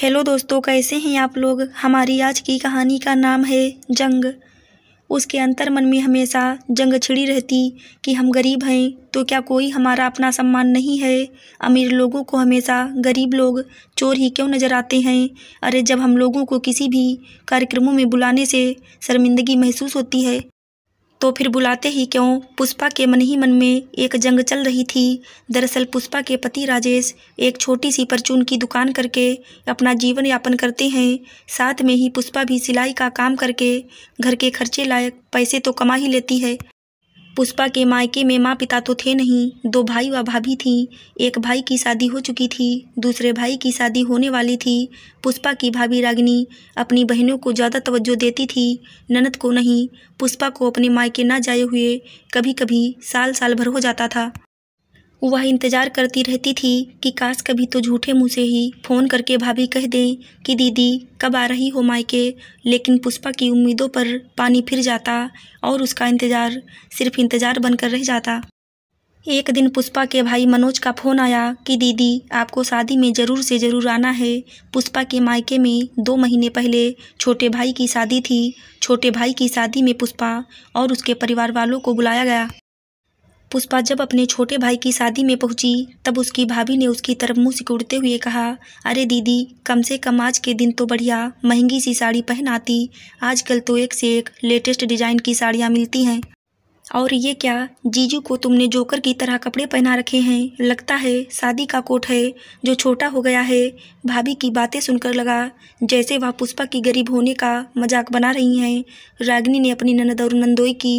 hello दोस्तों कैसे हैं आप लोग हमारी आज की कहानी का नाम है जंग उसके अंतर मन में हमेशा जंग छिड़ी रहती कि हम गरीब हैं तो क्या कोई हमारा अपना सम्मान नहीं है अमीर लोगों को हमेशा गरीब लोग चोर ही क्यों नज़र आते हैं अरे जब हम लोगों को किसी भी कार्यक्रमों में बुलाने से शर्मिंदगी महसूस होती है तो फिर बुलाते ही क्यों पुष्पा के मन ही मन में एक जंग चल रही थी दरअसल पुष्पा के पति राजेश एक छोटी सी परचून की दुकान करके अपना जीवन यापन करते हैं साथ में ही पुष्पा भी सिलाई का काम करके घर के खर्चे लायक पैसे तो कमा ही लेती है पुष्पा के मायके में माँ पिता तो थे नहीं दो भाई व भाभी थीं एक भाई की शादी हो चुकी थी दूसरे भाई की शादी होने वाली थी पुष्पा की भाभी रागिनी अपनी बहनों को ज़्यादा तवज्जो देती थी ननद को नहीं पुष्पा को अपने मायके ना जाए हुए कभी कभी साल साल भर हो जाता था वह इंतज़ार करती रहती थी कि काश कभी तो झूठे मुँह से ही फ़ोन करके भाभी कह दें कि दीदी कब आ रही हो मायके लेकिन पुष्पा की उम्मीदों पर पानी फिर जाता और उसका इंतज़ार सिर्फ इंतज़ार बनकर रह जाता एक दिन पुष्पा के भाई मनोज का फ़ोन आया कि दीदी आपको शादी में ज़रूर से ज़रूर आना है पुष्पा के मायके में दो महीने पहले छोटे भाई की शादी थी छोटे भाई की शादी में पुष्पा और उसके परिवार वालों को बुलाया गया पुष्पा जब अपने छोटे भाई की शादी में पहुंची तब उसकी भाभी ने उसकी तरफ मुंह सिकुड़ते हुए कहा अरे दीदी कम से कम आज के दिन तो बढ़िया महंगी सी साड़ी पहन आती आजकल तो एक से एक लेटेस्ट डिजाइन की साड़ियाँ मिलती हैं और ये क्या जीजू को तुमने जोकर की तरह कपड़े पहना रखे हैं लगता है शादी का कोट है जो छोटा हो गया है भाभी की बातें सुनकर लगा जैसे वह पुष्पा की गरीब होने का मजाक बना रही हैं रागिनी ने अपनी ननद और नंदोई की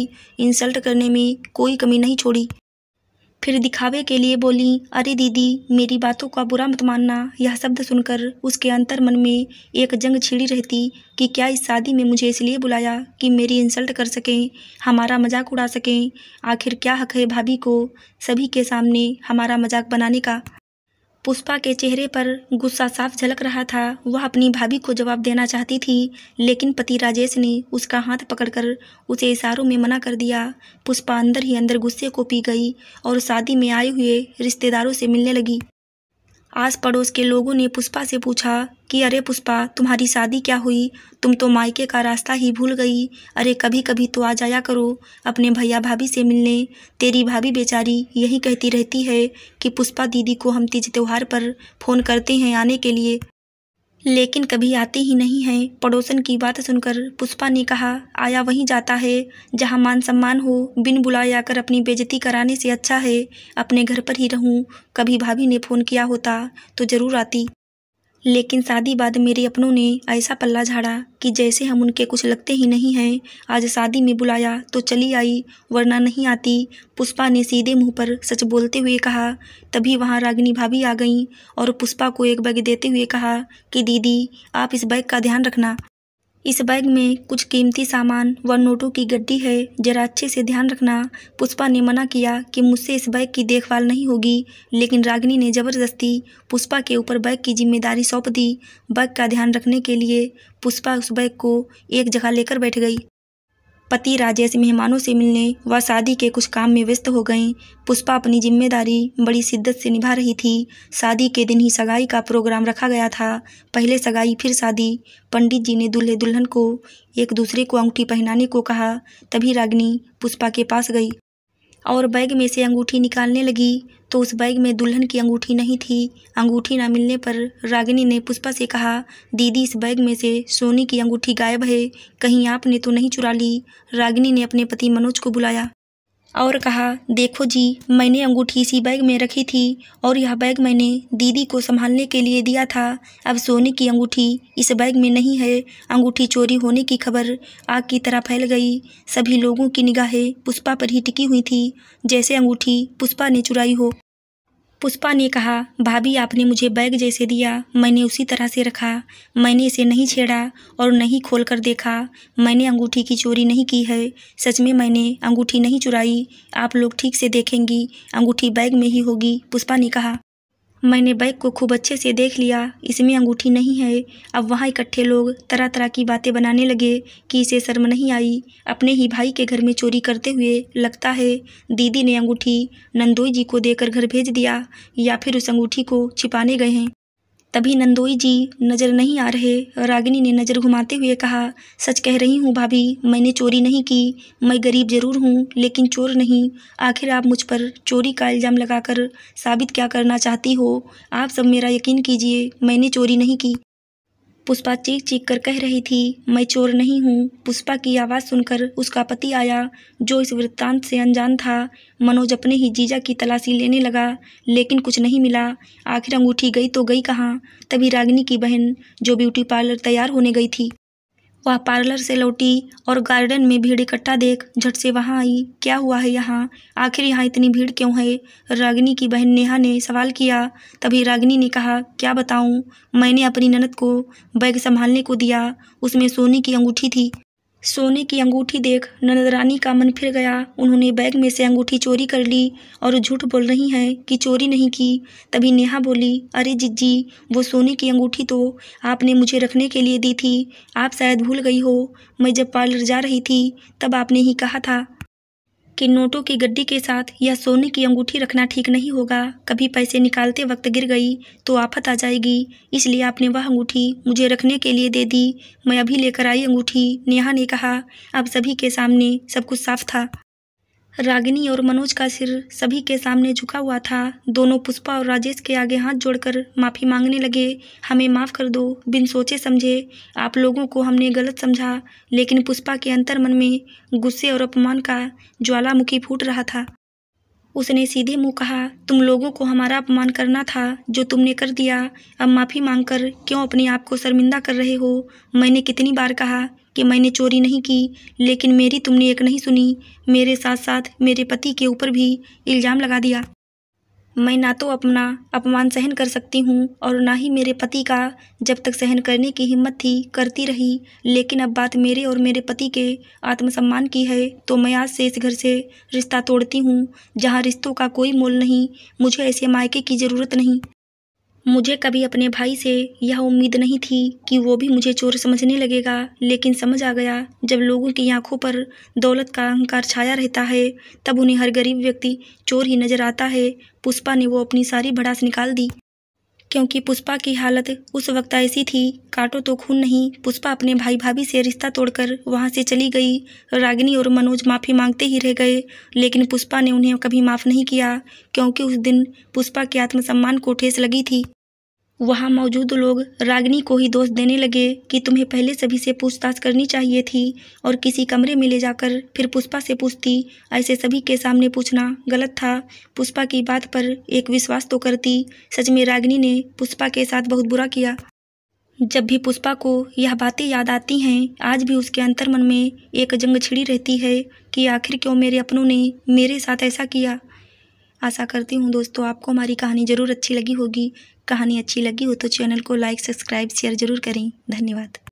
इंसल्ट करने में कोई कमी नहीं छोड़ी फिर दिखावे के लिए बोली अरे दीदी मेरी बातों का बुरा मत मानना यह शब्द सुनकर उसके अंतर मन में एक जंग छिड़ी रहती कि क्या इस शादी में मुझे इसलिए बुलाया कि मेरी इंसल्ट कर सकें हमारा मजाक उड़ा सकें आखिर क्या हक है भाभी को सभी के सामने हमारा मजाक बनाने का पुष्पा के चेहरे पर गुस्सा साफ झलक रहा था वह अपनी भाभी को जवाब देना चाहती थी लेकिन पति राजेश ने उसका हाथ पकड़कर उसे इशारों में मना कर दिया पुष्पा अंदर ही अंदर गुस्से को पी गई और शादी में आए हुए रिश्तेदारों से मिलने लगी आस पड़ोस के लोगों ने पुष्पा से पूछा कि अरे पुष्पा तुम्हारी शादी क्या हुई तुम तो मायके का रास्ता ही भूल गई अरे कभी कभी तो आ जाया करो अपने भैया भाभी से मिलने तेरी भाभी बेचारी यही कहती रहती है कि पुष्पा दीदी को हम तीज त्यौहार पर फ़ोन करते हैं आने के लिए लेकिन कभी आते ही नहीं हैं पड़ोसन की बात सुनकर पुष्पा ने कहा आया वहीं जाता है जहाँ मान सम्मान हो बिन बुलाए आकर अपनी बेजती कराने से अच्छा है अपने घर पर ही रहूँ कभी भाभी ने फ़ोन किया होता तो ज़रूर आती लेकिन शादी बाद मेरे अपनों ने ऐसा पल्ला झाड़ा कि जैसे हम उनके कुछ लगते ही नहीं हैं आज शादी में बुलाया तो चली आई वरना नहीं आती पुष्पा ने सीधे मुंह पर सच बोलते हुए कहा तभी वहां रागिनी भाभी आ गईं और पुष्पा को एक बैग देते हुए कहा कि दीदी आप इस बैग का ध्यान रखना इस बैग में कुछ कीमती सामान व नोटों की गड्डी है जरा अच्छे से ध्यान रखना पुष्पा ने मना किया कि मुझसे इस बैग की देखभाल नहीं होगी लेकिन रागिनी ने जबरदस्ती पुष्पा के ऊपर बैग की जिम्मेदारी सौंप दी बैग का ध्यान रखने के लिए पुष्पा उस बैग को एक जगह लेकर बैठ गई पति राजेश मेहमानों से मिलने व शादी के कुछ काम में व्यस्त हो गई पुष्पा अपनी जिम्मेदारी बड़ी शिद्दत से निभा रही थी शादी के दिन ही सगाई का प्रोग्राम रखा गया था पहले सगाई फिर शादी पंडित जी ने दूल्हे दुल्हन को एक दूसरे को अंगूठी पहनाने को कहा तभी रागिनी पुष्पा के पास गई और बैग में से अंगूठी निकालने लगी तो उस बैग में दुल्हन की अंगूठी नहीं थी अंगूठी ना मिलने पर रागिनी ने पुष्पा से कहा दीदी इस बैग में से सोने की अंगूठी गायब है कहीं आपने तो नहीं चुरा ली रागिनी ने अपने पति मनोज को बुलाया और कहा देखो जी मैंने अंगूठी इसी बैग में रखी थी और यह बैग मैंने दीदी को संभालने के लिए दिया था अब सोने की अंगूठी इस बैग में नहीं है अंगूठी चोरी होने की खबर आग की तरह फैल गई सभी लोगों की निगाहें पुष्पा पर ही टिकी हुई थी जैसे अंगूठी पुष्पा ने चुराई हो पुष्पा ने कहा भाभी आपने मुझे बैग जैसे दिया मैंने उसी तरह से रखा मैंने इसे नहीं छेड़ा और नहीं खोल कर देखा मैंने अंगूठी की चोरी नहीं की है सच में मैंने अंगूठी नहीं चुराई आप लोग ठीक से देखेंगी अंगूठी बैग में ही होगी पुष्पा ने कहा मैंने बैग को खूब अच्छे से देख लिया इसमें अंगूठी नहीं है अब वहाँ इकट्ठे लोग तरह तरह की बातें बनाने लगे कि इसे शर्म नहीं आई अपने ही भाई के घर में चोरी करते हुए लगता है दीदी ने अंगूठी नंदोई जी को देकर घर भेज दिया या फिर उस अंगूठी को छिपाने गए हैं तभी नंदोई जी नज़र नहीं आ रहे रागिनी ने नज़र घुमाते हुए कहा सच कह रही हूँ भाभी मैंने चोरी नहीं की मैं गरीब ज़रूर हूँ लेकिन चोर नहीं आखिर आप मुझ पर चोरी का इल्ज़ाम लगाकर साबित क्या करना चाहती हो आप सब मेरा यकीन कीजिए मैंने चोरी नहीं की पुष्पा चीख चीख कर कह रही थी मैं चोर नहीं हूँ पुष्पा की आवाज़ सुनकर उसका पति आया जो इस वृत्तांत से अनजान था मनोज अपने ही जीजा की तलाशी लेने लगा लेकिन कुछ नहीं मिला आखिर अंगूठी गई तो गई कहाँ तभी रागिनी की बहन जो ब्यूटी पार्लर तैयार होने गई थी वह पार्लर से लौटी और गार्डन में भीड़ इकट्ठा देख झट से वहाँ आई क्या हुआ है यहाँ आखिर यहाँ इतनी भीड़ क्यों है रागिनी की बहन नेहा ने सवाल किया तभी रागिनी ने कहा क्या बताऊँ मैंने अपनी ननद को बैग संभालने को दिया उसमें सोने की अंगूठी थी सोने की अंगूठी देख नंद रानी का मन फिर गया उन्होंने बैग में से अंगूठी चोरी कर ली और झूठ बोल रही हैं कि चोरी नहीं की तभी नेहा बोली अरे जिज्जी वो सोने की अंगूठी तो आपने मुझे रखने के लिए दी थी आप शायद भूल गई हो मैं जब पार्लर जा रही थी तब आपने ही कहा था कि नोटों की गड्डी के साथ यह सोने की अंगूठी रखना ठीक नहीं होगा कभी पैसे निकालते वक्त गिर गई तो आफत आ जाएगी इसलिए आपने वह अंगूठी मुझे रखने के लिए दे दी मैं अभी लेकर आई अंगूठी नेहा ने कहा अब सभी के सामने सब कुछ साफ था रागिनी और मनोज का सिर सभी के सामने झुका हुआ था दोनों पुष्पा और राजेश के आगे हाथ जोड़कर माफ़ी मांगने लगे हमें माफ़ कर दो बिन सोचे समझे आप लोगों को हमने गलत समझा लेकिन पुष्पा के अंतर मन में गुस्से और अपमान का ज्वालामुखी फूट रहा था उसने सीधे मुंह कहा तुम लोगों को हमारा अपमान करना था जो तुमने कर दिया अब माफ़ी मांगकर क्यों अपने आप को शर्मिंदा कर रहे हो मैंने कितनी बार कहा कि मैंने चोरी नहीं की लेकिन मेरी तुमने एक नहीं सुनी मेरे साथ साथ मेरे पति के ऊपर भी इल्ज़ाम लगा दिया मैं ना तो अपना अपमान सहन कर सकती हूँ और ना ही मेरे पति का जब तक सहन करने की हिम्मत थी करती रही लेकिन अब बात मेरे और मेरे पति के आत्मसम्मान की है तो मैं आज से इस घर से रिश्ता तोड़ती हूँ जहाँ रिश्तों का कोई मोल नहीं मुझे ऐसे मायके की ज़रूरत नहीं मुझे कभी अपने भाई से यह उम्मीद नहीं थी कि वो भी मुझे चोर समझने लगेगा लेकिन समझ आ गया जब लोगों की आंखों पर दौलत का अहंकार छाया रहता है तब उन्हें हर गरीब व्यक्ति चोर ही नजर आता है पुष्पा ने वो अपनी सारी भड़ास निकाल दी क्योंकि पुष्पा की हालत उस वक्त ऐसी थी काटो तो खून नहीं पुष्पा अपने भाई भाभी से रिश्ता तोड़कर वहाँ से चली गई रागिनी और मनोज माफ़ी मांगते ही रह गए लेकिन पुष्पा ने उन्हें कभी माफ़ नहीं किया क्योंकि उस दिन पुष्पा के आत्मसम्मान को ठेस लगी थी वहां मौजूद लोग रागिनी को ही दोष देने लगे कि तुम्हें पहले सभी से पूछताछ करनी चाहिए थी और किसी कमरे में ले जाकर फिर पुष्पा से पूछती ऐसे सभी के सामने पूछना गलत था पुष्पा की बात पर एक विश्वास तो करती सच में रागिनी ने पुष्पा के साथ बहुत बुरा किया जब भी पुष्पा को यह बातें याद आती हैं आज भी उसके अंतर्मन में एक जंग छिड़ी रहती है कि आखिर क्यों मेरे अपनों ने मेरे साथ ऐसा किया आशा करती हूँ दोस्तों आपको हमारी कहानी ज़रूर अच्छी लगी होगी कहानी अच्छी लगी हो तो चैनल को लाइक सब्सक्राइब शेयर ज़रूर करें धन्यवाद